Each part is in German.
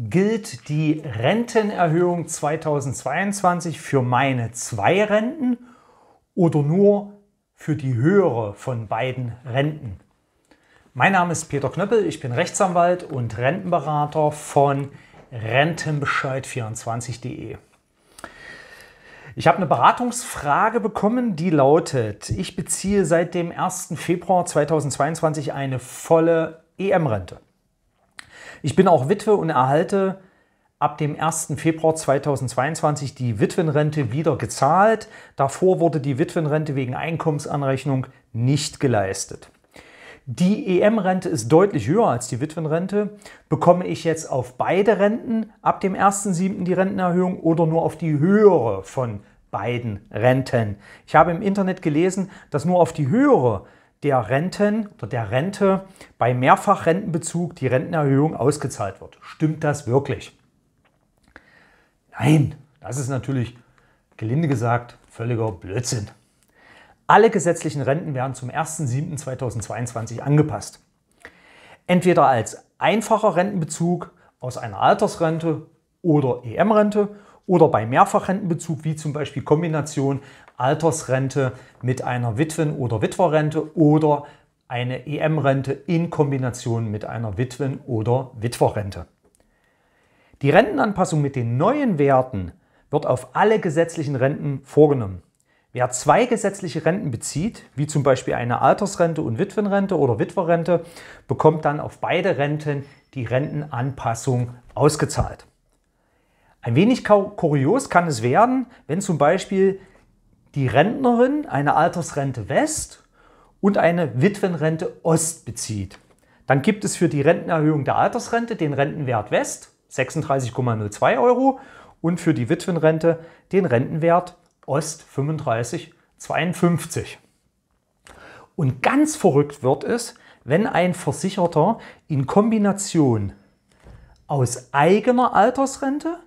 gilt die Rentenerhöhung 2022 für meine zwei Renten oder nur für die höhere von beiden Renten? Mein Name ist Peter Knöppel, ich bin Rechtsanwalt und Rentenberater von Rentenbescheid24.de. Ich habe eine Beratungsfrage bekommen, die lautet, ich beziehe seit dem 1. Februar 2022 eine volle EM-Rente. Ich bin auch Witwe und erhalte ab dem 1. Februar 2022 die Witwenrente wieder gezahlt. Davor wurde die Witwenrente wegen Einkommensanrechnung nicht geleistet. Die EM-Rente ist deutlich höher als die Witwenrente. Bekomme ich jetzt auf beide Renten ab dem 1.7. die Rentenerhöhung oder nur auf die höhere von beiden Renten? Ich habe im Internet gelesen, dass nur auf die höhere der Renten oder der Rente bei Mehrfachrentenbezug die Rentenerhöhung ausgezahlt wird. Stimmt das wirklich? Nein, das ist natürlich gelinde gesagt völliger Blödsinn. Alle gesetzlichen Renten werden zum 1.7.2022 angepasst. Entweder als einfacher Rentenbezug aus einer Altersrente oder EM-Rente oder bei Mehrfachrentenbezug wie zum Beispiel Kombination Altersrente mit einer Witwen- oder Witwerrente oder eine EM-Rente in Kombination mit einer Witwen- oder Witwerrente. Die Rentenanpassung mit den neuen Werten wird auf alle gesetzlichen Renten vorgenommen. Wer zwei gesetzliche Renten bezieht, wie zum Beispiel eine Altersrente und Witwenrente oder Witwerrente, bekommt dann auf beide Renten die Rentenanpassung ausgezahlt. Ein wenig kurios kann es werden, wenn zum Beispiel die Rentnerin eine Altersrente West und eine Witwenrente Ost bezieht. Dann gibt es für die Rentenerhöhung der Altersrente den Rentenwert West 36,02 Euro und für die Witwenrente den Rentenwert Ost 35,52. Und ganz verrückt wird es, wenn ein Versicherter in Kombination aus eigener Altersrente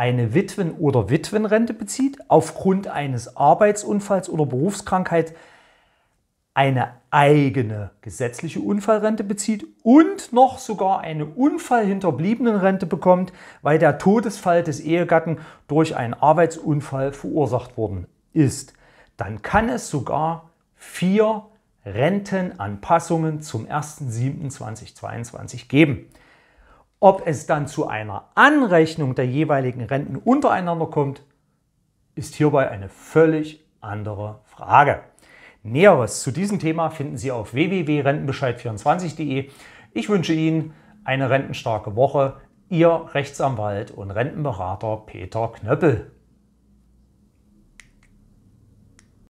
eine Witwen- oder Witwenrente bezieht, aufgrund eines Arbeitsunfalls oder Berufskrankheit eine eigene gesetzliche Unfallrente bezieht und noch sogar eine Unfallhinterbliebenenrente bekommt, weil der Todesfall des Ehegatten durch einen Arbeitsunfall verursacht worden ist, dann kann es sogar vier Rentenanpassungen zum 1.7.2022 geben. Ob es dann zu einer Anrechnung der jeweiligen Renten untereinander kommt, ist hierbei eine völlig andere Frage. Näheres zu diesem Thema finden Sie auf www.rentenbescheid24.de. Ich wünsche Ihnen eine rentenstarke Woche. Ihr Rechtsanwalt und Rentenberater Peter Knöppel.